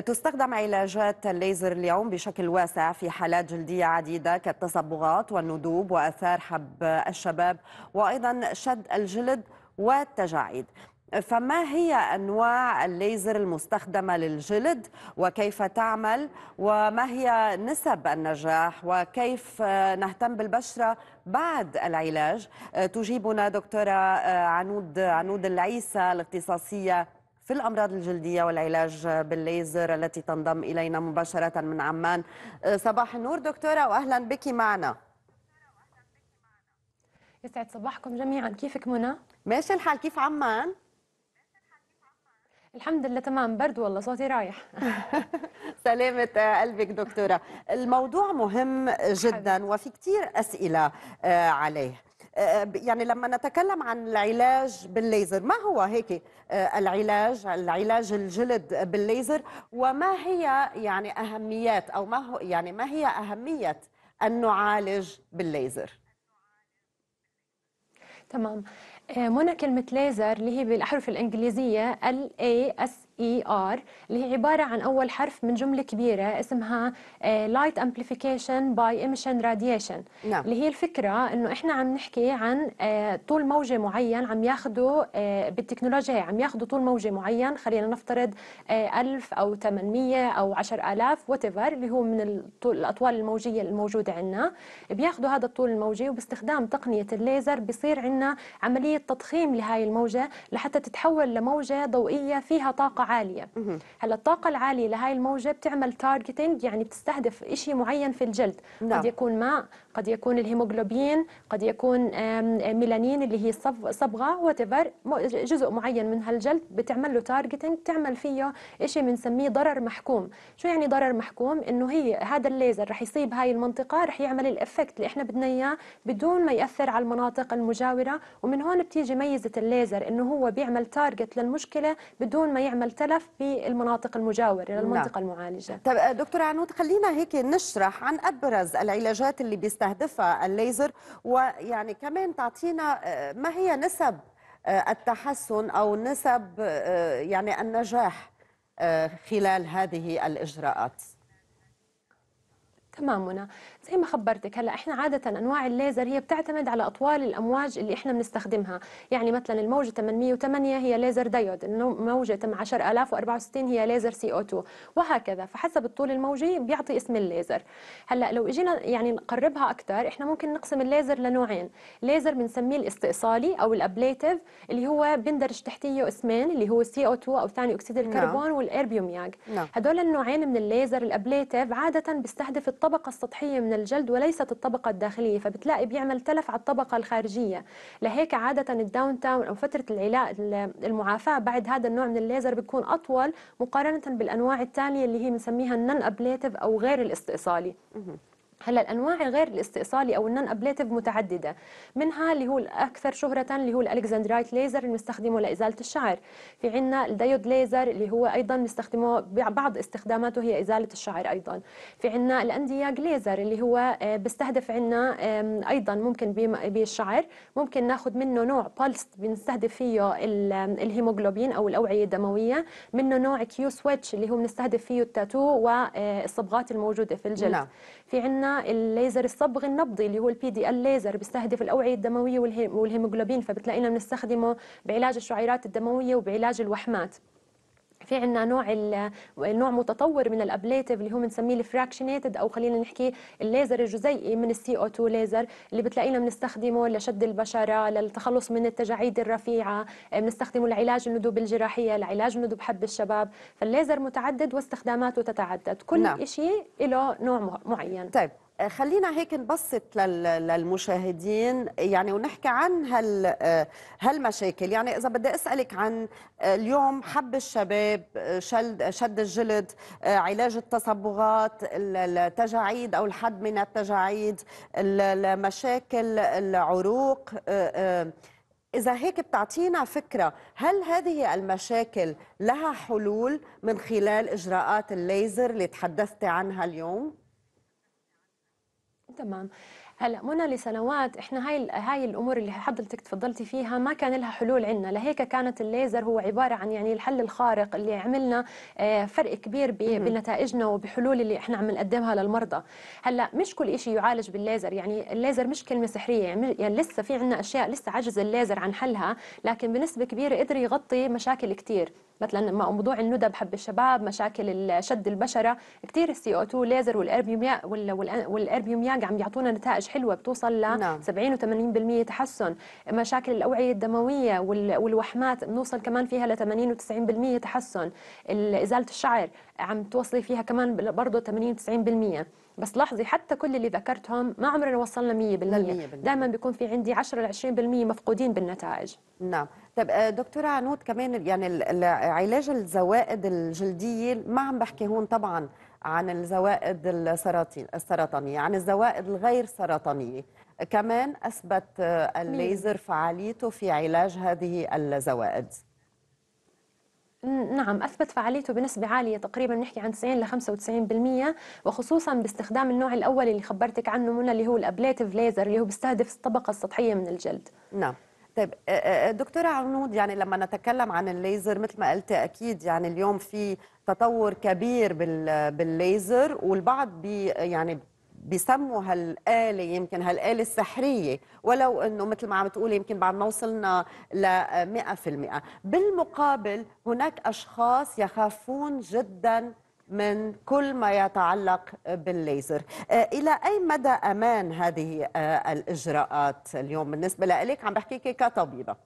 تستخدم علاجات الليزر اليوم بشكل واسع في حالات جلدية عديدة كالتصبغات والندوب وأثار حب الشباب وأيضا شد الجلد والتجاعيد فما هي أنواع الليزر المستخدمة للجلد وكيف تعمل وما هي نسب النجاح وكيف نهتم بالبشرة بعد العلاج تجيبنا دكتورة عنود عنود العيسى الاختصاصية في الأمراض الجلدية والعلاج بالليزر التي تنضم إلينا مباشرة من عمان أه، صباح النور دكتورة وأهلا بك معنا يسعد صباحكم جميعا كيفك منى؟ ماشي الحال كيف عمان؟ الحمد لله تمام برد والله صوتي رايح سلامة قلبك دكتورة الموضوع مهم جدا وفي كتير أسئلة أه، عليه آه، آه، يعني لما نتكلم عن العلاج بالليزر ما هو هيك آه، العلاج العلاج الجلد بالليزر وما هي يعني اهميات او ما هو يعني ما هي اهميه ان نعالج بالليزر تمام منى كلمة ليزر اللي هي بالأحرف الإنجليزية ال اي اس اي e ار اللي هي عباره عن اول حرف من جمله كبيره اسمها لايت امبليفيكيشن باي ايميشن راديشن اللي هي الفكره انه احنا عم نحكي عن آه، طول موجه معين عم ياخذوا آه، بالتكنولوجيا عم ياخذوا طول موجه معين خلينا نفترض 1000 آه، او 800 او 10000 وات ايفر اللي هو من الاطوال الموجيه الموجوده عندنا بياخذوا هذا الطول الموجي وباستخدام تقنيه الليزر بصير عندنا عمليه تضخيم لهي الموجه لحتى تتحول لموجه ضوئيه فيها طاقه عاليه هلا الطاقه العاليه لهاي الموجه بتعمل تارجتينج يعني بتستهدف شيء معين في الجلد نعم. قد يكون ماء قد يكون الهيموغلوبين قد يكون ميلانين اللي هي صبغه وتفر جزء معين من هالجلد بتعمل له تارجتنج تعمل فيه شيء بنسميه ضرر محكوم شو يعني ضرر محكوم انه هي هذا الليزر رح يصيب هاي المنطقه رح يعمل الافكت اللي احنا بدنا اياه بدون ما ياثر على المناطق المجاوره ومن هون بتيجي ميزه الليزر انه هو بيعمل تارجت للمشكله بدون ما يعمل تلف في المناطق المجاوره للمنطقه نعم. المعالجه طب دكتور عنود خلينا هيك نشرح عن ابرز العلاجات اللي بيست يستهدفها الليزر ويعني كمان تعطينا آه، ما هي نسب آه، التحسن او نسب آه، يعني النجاح خلال هذه الاجراءات تمام منى زي ما خبرتك هلا احنا عاده انواع الليزر هي بتعتمد على اطوال الامواج اللي احنا بنستخدمها يعني مثلا الموجه 808 هي ليزر دايود الموجه 10064 هي ليزر سي او 2 وهكذا فحسب الطول الموجي بيعطي اسم الليزر هلا لو اجينا يعني نقربها اكثر احنا ممكن نقسم الليزر لنوعين ليزر بنسميه الاستئصالي او الابليتيف اللي هو بندرج تحتيه اسمين اللي هو سي او 2 او ثاني اكسيد الكربون no. نعم. والاربيومياج no. نعم. هدول النوعين من الليزر الابليتيف عاده بيستهدف الطبقة السطحية من الجلد وليست الطبقة الداخلية فبتلاقي بيعمل تلف على الطبقة الخارجية لهيك عادة الداون تاون أو فترة العلاج المعافاة بعد هذا النوع من الليزر بتكون أطول مقارنة بالأنواع الثانية اللي هي بنسميها النن أبليتف أو غير الاستئصالي هلا الانواع غير الاستئصالي او النون ابليتيف متعدده منها اللي هو الاكثر شهره اللي هو الالكسندرايت ليزر اللي بنستخدمه لازاله الشعر في عندنا الديود ليزر اللي هو ايضا بنستخدمه بعض استخداماته هي ازاله الشعر ايضا في عندنا الاندياج ليزر اللي هو آه، بيستهدف عندنا ايضا ممكن بالشعر ممكن ناخذ منه نوع بالست بنستهدف فيه الهيموجلوبين او الاوعيه الدمويه منه نوع كيو سويتش اللي هو بنستهدف فيه التاتو والصبغات آه، الموجوده في الجلد لا. نعم. في عندنا الليزر الصبغ النبضي اللي هو البي دي ال ليزر بيستهدف الاوعيه الدمويه والهيموجلوبين فبتلاقينا بنستخدمه بعلاج الشعيرات الدمويه وبعلاج الوحمات في عندنا نوع نوع متطور من الابليتيف اللي هو بنسميه الفراكشنيتد او خلينا نحكي الليزر الجزيئي من السي او 2 ليزر اللي بتلاقينا بنستخدمه لشد البشره للتخلص من التجاعيد الرفيعه بنستخدمه لعلاج الندوب الجراحيه لعلاج ندوب حب الشباب فالليزر متعدد واستخداماته تتعدد كل نعم. شيء له نوع معين طيب آه، خلينا هيك نبسط للمشاهدين يعني ونحكي عن هال آه، هالمشاكل يعني اذا بدي اسالك عن آه، اليوم حب الشباب شد شد الجلد علاج التصبغات التجاعيد او الحد من التجاعيد المشاكل العروق إذا هيك بتعطينا فكرة هل هذه المشاكل لها حلول من خلال إجراءات الليزر اللي تحدثتي عنها اليوم؟ تمام هلا منى لسنوات احنا هاي هاي الامور اللي حضرتك تفضلتي فيها ما كان لها حلول عندنا لهيك كانت الليزر هو عباره عن يعني الحل الخارق اللي عملنا آه، فرق كبير بنتائجنا وبحلول اللي احنا عم نقدمها للمرضى هلا مش كل شيء يعالج بالليزر يعني الليزر مش كلمه سحريه يعني, يعني لسه في عندنا اشياء لسه عجز الليزر عن حلها لكن بنسبه كبيره قدر يغطي مشاكل كثير مثلا موضوع الندى بحب الشباب مشاكل شد البشره كثير السي او 2 ليزر والاربيوميا والاربيوميا عم يعطونا نتائج حلوه بتوصل ل 70 نعم. و80% تحسن مشاكل الاوعيه الدمويه والوحمات بنوصل كمان فيها ل 80 و90% تحسن ازاله الشعر عم توصلي فيها كمان برضه 80 و90% بس لاحظي حتى كل اللي ذكرتهم ما عمرنا وصلنا 100% دائما بيكون في عندي 10 ل 20% مفقودين بالنتائج نعم طب آه، دكتوره عنود كمان يعني علاج الزوائد الجلديه ما عم بحكي هون طبعا عن الزوائد السرطانيه عن يعني الزوائد الغير سرطانيه كمان اثبت آه، الليزر فعاليته في علاج هذه الزوائد نعم أثبت فعاليته بنسبة عالية تقريبا بنحكي عن 90 ل 95% وخصوصا باستخدام النوع الأول اللي خبرتك عنه منى اللي هو الأبليتيف ليزر اللي هو بيستهدف الطبقة السطحية من الجلد نعم طيب آه، آه، آه، دكتورة عنود يعني لما نتكلم عن الليزر مثل ما قلت أكيد يعني اليوم في تطور كبير بالليزر والبعض بي يعني بيسموا هالآلة يمكن هالآلة السحرية ولو أنه مثل ما عم تقولي يمكن بعد ما وصلنا ل 100% بالمقابل هناك أشخاص يخافون جدا من كل ما يتعلق بالليزر آه، إلى أي مدى أمان هذه آه، الإجراءات اليوم بالنسبة لك عم بحكيك كطبيبة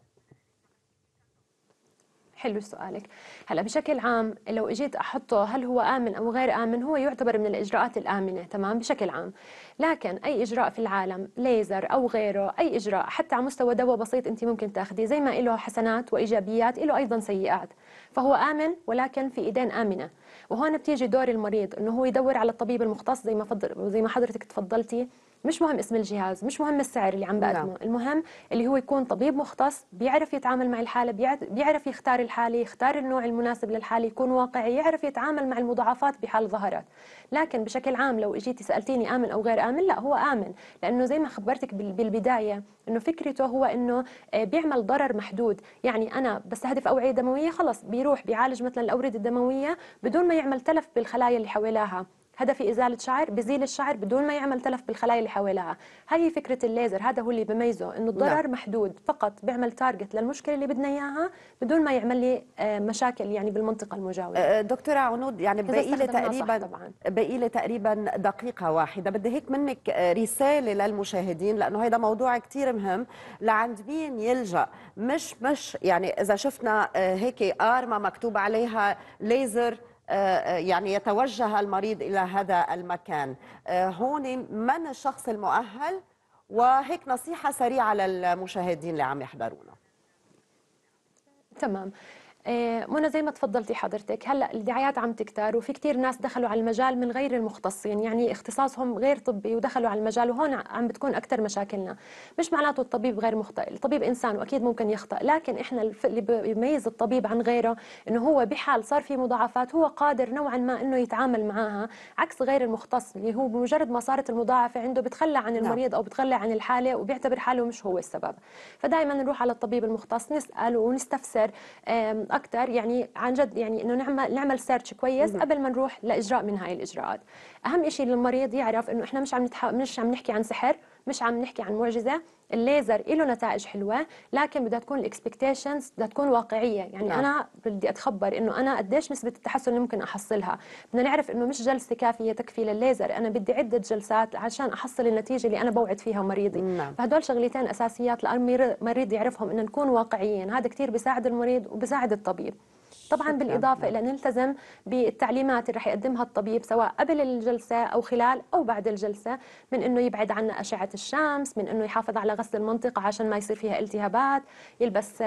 حلو سؤالك هلا بشكل عام لو اجيت احطه هل هو امن او غير امن هو يعتبر من الاجراءات الامنه تمام بشكل عام لكن اي اجراء في العالم ليزر او غيره اي اجراء حتى على مستوى دواء بسيط انت ممكن تاخذيه زي ما له حسنات وايجابيات له ايضا سيئات فهو امن ولكن في ايدين امنه وهون بتيجي دور المريض انه هو يدور على الطبيب المختص زي ما فضل زي ما حضرتك تفضلتي مش مهم اسم الجهاز مش مهم السعر اللي عم نعم. بقدمه لا. المهم اللي هو يكون طبيب مختص بيعرف يتعامل مع الحاله بيعرف يختار الحاله يختار النوع المناسب للحاله يكون واقعي يعرف يتعامل مع المضاعفات بحال ظهرت لكن بشكل عام لو اجيتي سالتيني امن او غير امن لا هو امن لانه زي ما خبرتك بالبدايه انه فكرته هو انه آه، بيعمل ضرر محدود يعني انا بستهدف اوعيه دمويه خلص بيروح بيعالج مثلا الاورده الدمويه بدون ما يعمل تلف بالخلايا اللي حولها هدفي إزالة شعر بزيل الشعر بدون ما يعمل تلف بالخلايا اللي حواليها هي فكرة الليزر هذا هو اللي بميزه إنه نعم. الضرر لا. محدود فقط بيعمل تارجت للمشكلة اللي بدنا إياها بدون ما يعمل لي آه، مشاكل يعني بالمنطقة المجاورة آه، دكتورة عنود يعني بقيلة تقريبا بقيلة تقريبا دقيقة واحدة بدي هيك منك آه، رسالة للمشاهدين لأنه هذا موضوع كثير مهم لعند مين يلجأ مش مش يعني إذا شفنا هيك آرما مكتوب عليها ليزر آه، آه، يعني يتوجه المريض إلى هذا المكان آه، هون من الشخص المؤهل وهيك نصيحة سريعة للمشاهدين اللي عم يحضرونا تمام آه، منى زي ما تفضلتي حضرتك هلا الدعايات عم تكتر وفي كثير ناس دخلوا على المجال من غير المختصين يعني اختصاصهم غير طبي ودخلوا على المجال وهون عم بتكون اكثر مشاكلنا مش معناته الطبيب غير مخطئ الطبيب انسان واكيد ممكن يخطئ لكن احنا اللي بيميز الطبيب عن غيره انه هو بحال صار في مضاعفات هو قادر نوعا ما انه يتعامل معها عكس غير المختص اللي هو بمجرد ما صارت المضاعفه عنده بتخلى عن نعم. المريض او بتخلى عن الحاله وبيعتبر حاله مش هو السبب فدائما نروح على الطبيب المختص نسال ونستفسر اكثر يعني عن جد يعني انه نعمل نعمل سيرش كويس قبل ما نروح لاجراء من هاي الاجراءات اهم شيء للمريض يعرف انه احنا مش عم نتح... مش عم نحكي عن سحر مش عم نحكي عن معجزه الليزر له نتائج حلوه لكن بدها تكون الاكسبكتيشنز بدها تكون واقعيه يعني نعم. انا بدي اتخبر انه انا قديش نسبه التحسن اللي ممكن احصلها بدنا نعرف انه مش جلسه كافيه تكفي للليزر انا بدي عده جلسات عشان احصل النتيجه اللي انا بوعد فيها مريضي نعم. فهدول شغلتين اساسيات المريض يعرفهم انه نكون واقعيين هذا كثير بيساعد المريض وبيساعد الطبيب طبعا بالاضافه الى نلتزم بالتعليمات اللي رح يقدمها الطبيب سواء قبل الجلسه او خلال او بعد الجلسه من انه يبعد عنا اشعه الشمس من انه يحافظ على غسل المنطقه عشان ما يصير فيها التهابات يلبس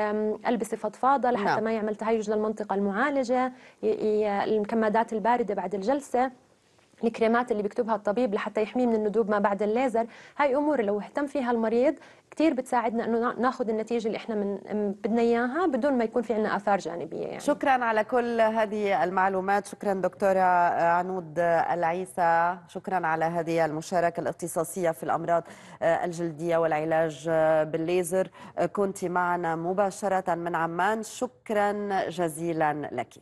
البسه فضفاضه لحتى نعم. ما يعمل تهيج للمنطقه المعالجه الكمادات البارده بعد الجلسه الكريمات اللي بيكتبها الطبيب لحتى يحميه من الندوب ما بعد الليزر هاي امور لو اهتم فيها المريض كثير بتساعدنا انه ناخذ النتيجه اللي احنا من بدنا اياها بدون ما يكون في عندنا اثار جانبيه يعني. شكرا على كل هذه المعلومات شكرا دكتوره عنود العيسى شكرا على هذه المشاركه الاختصاصيه في الامراض آه، الجلديه والعلاج آه، بالليزر آه، كنت معنا مباشره من عمان شكرا جزيلا لك